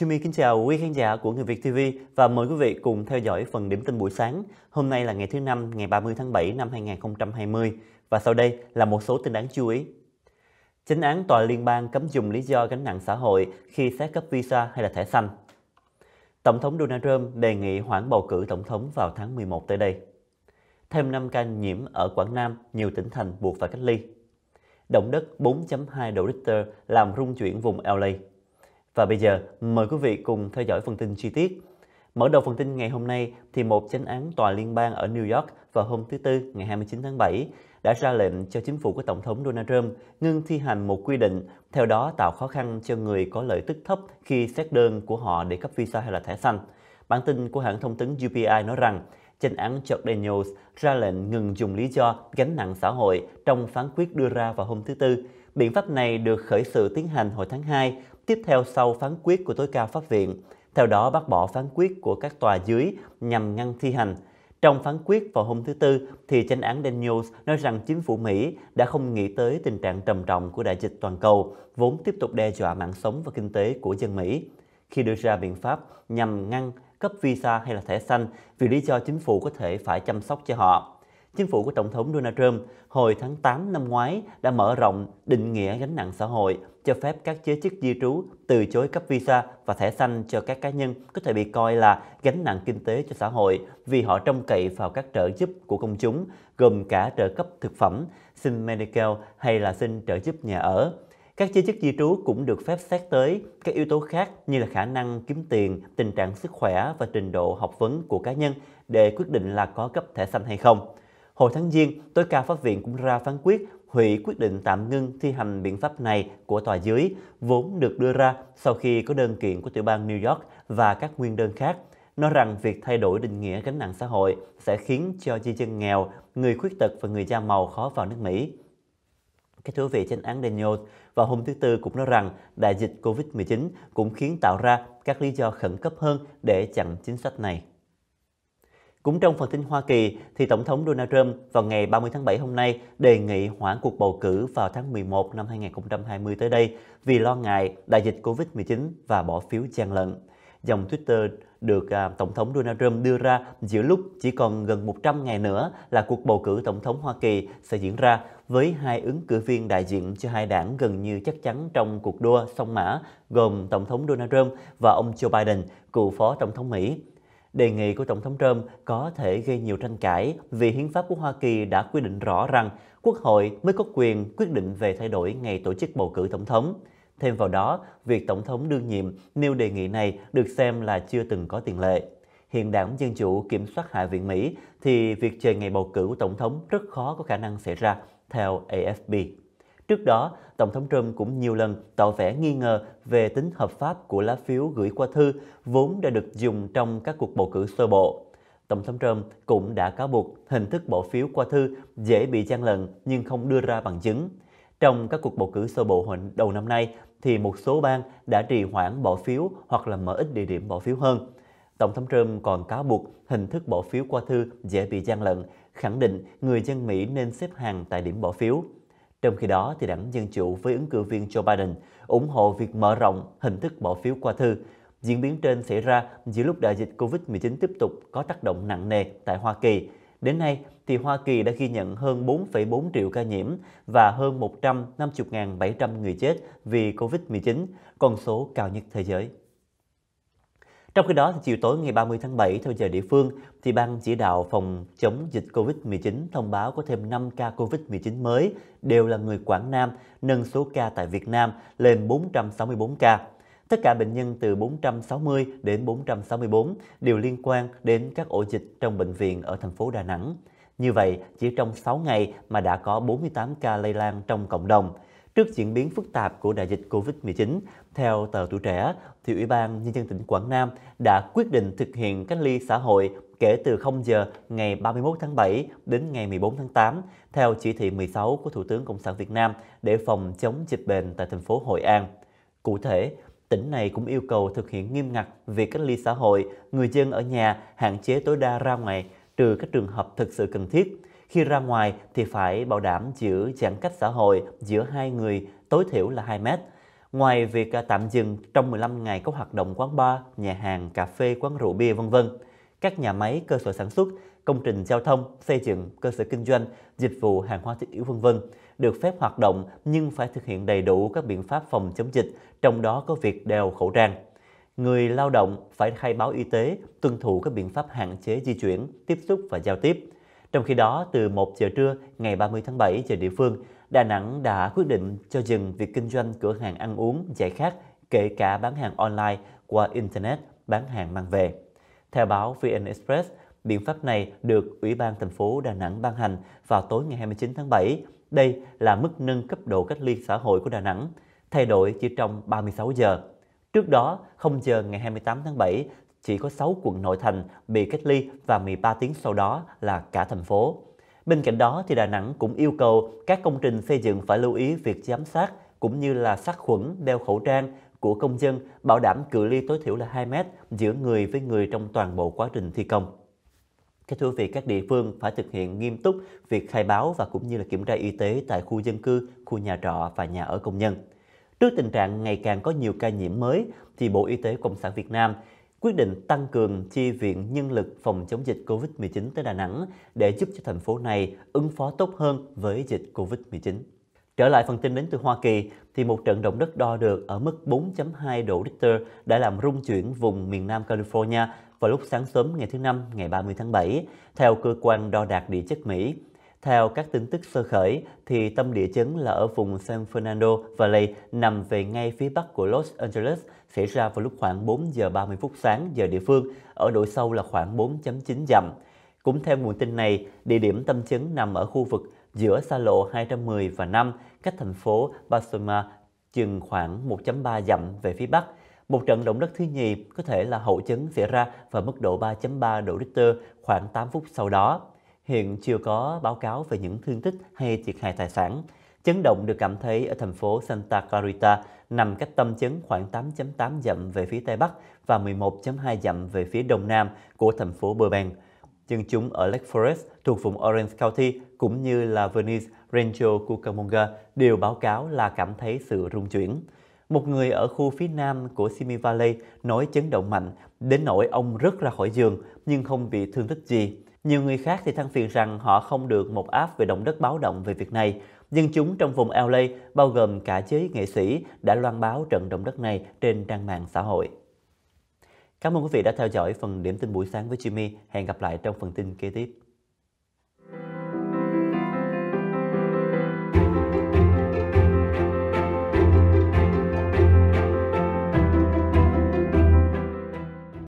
Jimmy kính chào quý khán giả của Người Việt TV và mời quý vị cùng theo dõi phần điểm tin buổi sáng. Hôm nay là ngày thứ năm, ngày 30 tháng 7 năm 2020 và sau đây là một số tin đáng chú ý. Chính án tòa liên bang cấm dùng lý do gánh nặng xã hội khi xét cấp visa hay là thẻ xanh. Tổng thống Donald Trump đề nghị hoãn bầu cử tổng thống vào tháng 11 tới đây. Thêm 5 ca nhiễm ở Quảng Nam, nhiều tỉnh thành buộc phải cách ly. Động đất 4.2 độ Richter làm rung chuyển vùng LA. Và bây giờ mời quý vị cùng theo dõi phần tin chi tiết. Mở đầu phần tin ngày hôm nay thì một chánh án tòa liên bang ở New York vào hôm thứ Tư ngày 29 tháng 7 đã ra lệnh cho chính phủ của Tổng thống Donald Trump ngưng thi hành một quy định, theo đó tạo khó khăn cho người có lợi tức thấp khi xét đơn của họ để cấp visa hay là thẻ xanh. Bản tin của hãng thông tấn UPI nói rằng, chánh án Chuck Daniels ra lệnh ngừng dùng lý do gánh nặng xã hội trong phán quyết đưa ra vào hôm thứ Tư. Biện pháp này được khởi sự tiến hành hồi tháng 2 tiếp theo sau phán quyết của tối cao pháp viện, theo đó bác bỏ phán quyết của các tòa dưới nhằm ngăn thi hành. Trong phán quyết vào hôm thứ Tư, thì tranh án Daniels nói rằng chính phủ Mỹ đã không nghĩ tới tình trạng trầm trọng của đại dịch toàn cầu, vốn tiếp tục đe dọa mạng sống và kinh tế của dân Mỹ. Khi đưa ra biện pháp nhằm ngăn cấp visa hay là thẻ xanh vì lý do chính phủ có thể phải chăm sóc cho họ. Chính phủ của Tổng thống Donald Trump hồi tháng 8 năm ngoái đã mở rộng định nghĩa gánh nặng xã hội, cho phép các giới chức di trú từ chối cấp visa và thẻ xanh cho các cá nhân có thể bị coi là gánh nặng kinh tế cho xã hội vì họ trông cậy vào các trợ giúp của công chúng, gồm cả trợ cấp thực phẩm, xin Medicare hay là xin trợ giúp nhà ở. Các giới chức di trú cũng được phép xét tới các yếu tố khác như là khả năng kiếm tiền, tình trạng sức khỏe và trình độ học vấn của cá nhân để quyết định là có cấp thẻ xanh hay không. Hồi tháng Giêng, tối cao pháp viện cũng ra phán quyết hủy quyết định tạm ngưng thi hành biện pháp này của tòa dưới, vốn được đưa ra sau khi có đơn kiện của tiểu bang New York và các nguyên đơn khác, nói rằng việc thay đổi định nghĩa gánh nặng xã hội sẽ khiến cho di dân nghèo, người khuyết tật và người da màu khó vào nước Mỹ. Các thú vị trên án Daniel vào hôm thứ Tư cũng nói rằng đại dịch COVID-19 cũng khiến tạo ra các lý do khẩn cấp hơn để chặn chính sách này. Cũng trong phần tin Hoa Kỳ, thì Tổng thống Donald Trump vào ngày 30 tháng 7 hôm nay đề nghị hoãn cuộc bầu cử vào tháng 11 năm 2020 tới đây vì lo ngại đại dịch Covid-19 và bỏ phiếu gian lận. Dòng Twitter được à, Tổng thống Donald Trump đưa ra giữa lúc chỉ còn gần 100 ngày nữa là cuộc bầu cử Tổng thống Hoa Kỳ sẽ diễn ra với hai ứng cử viên đại diện cho hai đảng gần như chắc chắn trong cuộc đua song mã gồm Tổng thống Donald Trump và ông Joe Biden, cựu Phó Tổng thống Mỹ. Đề nghị của Tổng thống Trump có thể gây nhiều tranh cãi vì hiến pháp của Hoa Kỳ đã quy định rõ rằng Quốc hội mới có quyền quyết định về thay đổi ngày tổ chức bầu cử tổng thống. Thêm vào đó, việc Tổng thống đương nhiệm nêu đề nghị này được xem là chưa từng có tiền lệ. Hiện đảng Dân Chủ kiểm soát Hạ viện Mỹ thì việc chờ ngày bầu cử của Tổng thống rất khó có khả năng xảy ra, theo AFP. Trước đó, Tổng thống Trump cũng nhiều lần tỏ vẻ nghi ngờ về tính hợp pháp của lá phiếu gửi qua thư vốn đã được dùng trong các cuộc bầu cử sơ bộ. Tổng thống Trump cũng đã cáo buộc hình thức bỏ phiếu qua thư dễ bị gian lận nhưng không đưa ra bằng chứng. Trong các cuộc bầu cử sơ bộ hồi đầu năm nay, thì một số bang đã trì hoãn bỏ phiếu hoặc là mở ít địa điểm bỏ phiếu hơn. Tổng thống Trump còn cáo buộc hình thức bỏ phiếu qua thư dễ bị gian lận, khẳng định người dân Mỹ nên xếp hàng tại điểm bỏ phiếu. Trong khi đó, thì đảng Dân Chủ với ứng cử viên Joe Biden ủng hộ việc mở rộng hình thức bỏ phiếu qua thư. Diễn biến trên xảy ra giữa lúc đại dịch COVID-19 tiếp tục có tác động nặng nề tại Hoa Kỳ. Đến nay, thì Hoa Kỳ đã ghi nhận hơn 4,4 triệu ca nhiễm và hơn 150.700 người chết vì COVID-19, con số cao nhất thế giới. Trong khi đó, thì chiều tối ngày 30 tháng 7 theo giờ địa phương, thì Ban chỉ đạo phòng chống dịch COVID-19 thông báo có thêm 5 ca COVID-19 mới, đều là người Quảng Nam, nâng số ca tại Việt Nam lên 464 ca. Tất cả bệnh nhân từ 460 đến 464 đều liên quan đến các ổ dịch trong bệnh viện ở thành phố Đà Nẵng. Như vậy, chỉ trong 6 ngày mà đã có 48 ca lây lan trong cộng đồng – Trước diễn biến phức tạp của đại dịch COVID-19, theo tờ Tuổi Trẻ, thì Ủy ban Nhân dân tỉnh Quảng Nam đã quyết định thực hiện cách ly xã hội kể từ 0 giờ ngày 31 tháng 7 đến ngày 14 tháng 8 theo chỉ thị 16 của Thủ tướng Cộng sản Việt Nam để phòng chống dịch bệnh tại thành phố Hội An. Cụ thể, tỉnh này cũng yêu cầu thực hiện nghiêm ngặt việc cách ly xã hội, người dân ở nhà hạn chế tối đa ra ngoài trừ các trường hợp thực sự cần thiết – khi ra ngoài thì phải bảo đảm giữ giãn cách xã hội giữa hai người tối thiểu là 2 mét. Ngoài việc à, tạm dừng trong 15 ngày có hoạt động quán bar, nhà hàng, cà phê, quán rượu bia v.v., các nhà máy, cơ sở sản xuất, công trình giao thông, xây dựng, cơ sở kinh doanh, dịch vụ hàng hóa thiết yếu v.v. được phép hoạt động nhưng phải thực hiện đầy đủ các biện pháp phòng chống dịch, trong đó có việc đeo khẩu trang. Người lao động phải khai báo y tế, tuân thủ các biện pháp hạn chế di chuyển, tiếp xúc và giao tiếp. Trong khi đó, từ 1 giờ trưa ngày 30 tháng 7 giờ địa phương, Đà Nẵng đã quyết định cho dừng việc kinh doanh cửa hàng ăn uống giải khát, kể cả bán hàng online qua Internet, bán hàng mang về. Theo báo VN Express, biện pháp này được Ủy ban thành phố Đà Nẵng ban hành vào tối ngày 29 tháng 7. Đây là mức nâng cấp độ cách ly xã hội của Đà Nẵng, thay đổi chỉ trong 36 giờ. Trước đó, không giờ ngày 28 tháng 7, chỉ có 6 quận nội thành bị cách ly và 13 tiếng sau đó là cả thành phố. Bên cạnh đó, thì Đà Nẵng cũng yêu cầu các công trình xây dựng phải lưu ý việc giám sát cũng như là sát khuẩn, đeo khẩu trang của công dân, bảo đảm cự ly tối thiểu là 2 mét giữa người với người trong toàn bộ quá trình thi công. Các thưa vị, các địa phương phải thực hiện nghiêm túc việc khai báo và cũng như là kiểm tra y tế tại khu dân cư, khu nhà trọ và nhà ở công nhân. Trước tình trạng ngày càng có nhiều ca nhiễm mới, thì Bộ Y tế Cộng sản Việt Nam quyết định tăng cường chi viện nhân lực phòng chống dịch COVID-19 tới Đà Nẵng để giúp cho thành phố này ứng phó tốt hơn với dịch COVID-19. Trở lại phần tin đến từ Hoa Kỳ, thì một trận động đất đo được ở mức 4.2 độ Richter đã làm rung chuyển vùng miền Nam California vào lúc sáng sớm ngày thứ Năm, ngày 30 tháng 7, theo cơ quan đo đạc địa chất Mỹ. Theo các tin tức sơ khởi, thì tâm địa chấn là ở vùng San Fernando Valley nằm về ngay phía bắc của Los Angeles – xảy ra vào lúc khoảng 4 giờ 30 phút sáng giờ địa phương, ở độ sâu là khoảng 4.9 dặm. Cũng theo nguồn tin này, địa điểm tâm chấn nằm ở khu vực giữa xa lộ 210 và 5, cách thành phố Basoma chừng khoảng 1.3 dặm về phía bắc. Một trận động đất thứ nhì có thể là hậu chấn xảy ra vào mức độ 3.3 độ Richter khoảng 8 phút sau đó. Hiện chưa có báo cáo về những thương tích hay thiệt hại tài sản. Chấn động được cảm thấy ở thành phố Santa Clarita, nằm cách tâm chấn khoảng 8.8 dặm về phía Tây Bắc và 11.2 dặm về phía Đông Nam của thành phố Burbank. Nhưng chúng ở Lake Forest thuộc vùng Orange County cũng như là Venice, Rancho Cucamonga đều báo cáo là cảm thấy sự rung chuyển. Một người ở khu phía nam của Simi Valley nói chấn động mạnh, đến nỗi ông rất ra khỏi giường nhưng không bị thương tích gì. Nhiều người khác thì than phiền rằng họ không được một app về động đất báo động về việc này. Dân chúng trong vùng LA, bao gồm cả giới nghệ sĩ, đã loan báo trận động đất này trên trang mạng xã hội. Cảm ơn quý vị đã theo dõi phần điểm tin buổi sáng với Jimmy. Hẹn gặp lại trong phần tin kế tiếp.